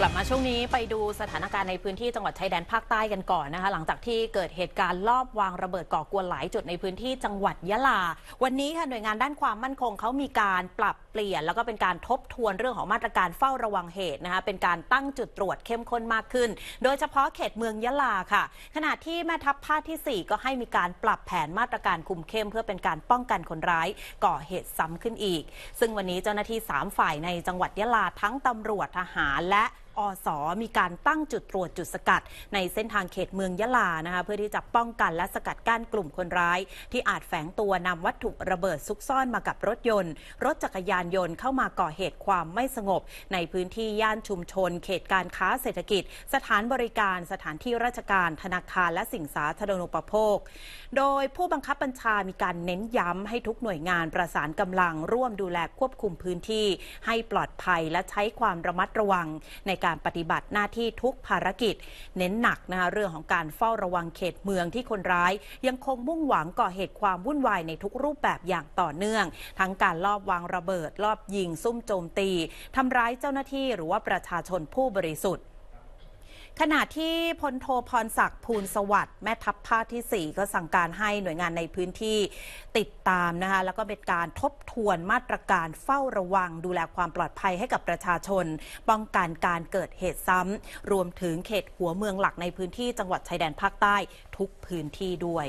กลับมาช่วงนี้ไปดูสถานการณ์ในพื้นที่จังหวัดชายแดนภาคใต้กันก่อนนะคะ หลังจากที่เกิดเหตุการณ์ลอบวางระเบิดก่อกวนหลายจุดในพื้นที่จังหวัดยะลาวันนี้ค่ะหน่วยงานด้านความมั่นคงเขามีการปรับเปลี่ยน แล้วก็เป็นการทบทวนเรื่องของมาตรการเฝ้าระวังเหตุนะคะเป็นการตั้งจุดตรวจเข้มข้นมากขึ้น โดยเฉพาะเขตเมืองยะลาค่ะขณะที่แม่ทัพภาคที่4ก็ให้มีการปรับแผนมาตรการคุมเข้ม เพื่อเป็นการป้องกันคนร้าย ก่อเหตุซ้ำขึ้นอีก ซึ่งวันนี้เจ้าหน้าที่3ฝ่ายในจังหวัดยะลาทั้งตำรวจทหารและอส มีการตั้งจุดตรวจจุดสกัดในเส้นทางเขตเมืองยะลานะคะเพื่อที่จะป้องกันและสกัดกั้นกลุ่มคนร้ายที่อาจแฝงตัวนำวัตถุระเบิดซุกซ่อนมากับรถยนต์ รถจักรยานยนต์เข้ามาก่อเหตุความไม่สงบในพื้นที่ย่านชุมชน เขตการค้าเศรษฐกิจสถานบริการสถานที่ราชการ ธนาคาร และสิ่งสาธารณูปโภค โดยผู้บังคับบัญชามีการเน้นย้ำให้ทุกหน่วยงานประสานกำลังร่วมดูแลควบคุมพื้นที่ ให้ปลอดภัยและใช้ความระมัดระวังในการการปฏิบัติหน้าที่ทุกภารกิจ เน้นหนักนะคะเรื่องของการเฝ้าระวังเขตเมืองที่คนร้าย ยังคงมุ่งหวังก่อเหตุความวุ่นวาย ในทุกรูปแบบอย่างต่อเนื่องทั้งการลอบวางระเบิดลอบยิงซุ่มโจมตี ทำร้ายเจ้าหน้าที่ หรือว่าประชาชนผู้บริสุทธิ์ขณะที่พลโทพรศักดิ์ภูลสวัสดิ์แม่ทัพภาคที่ 4 ก็สั่งการให้หน่วยงานในพื้นที่ติดตามนะคะแล้วก็เป็นการทบทวนมาตรการเฝ้าระวังดูแลความปลอดภัยให้กับประชาชน ป้องกันการเกิดเหตุซ้ำรวมถึงเขตหัวเมืองหลักในพื้นที่จังหวัดชายแดนภาคใต้ทุกพื้นที่ด้วย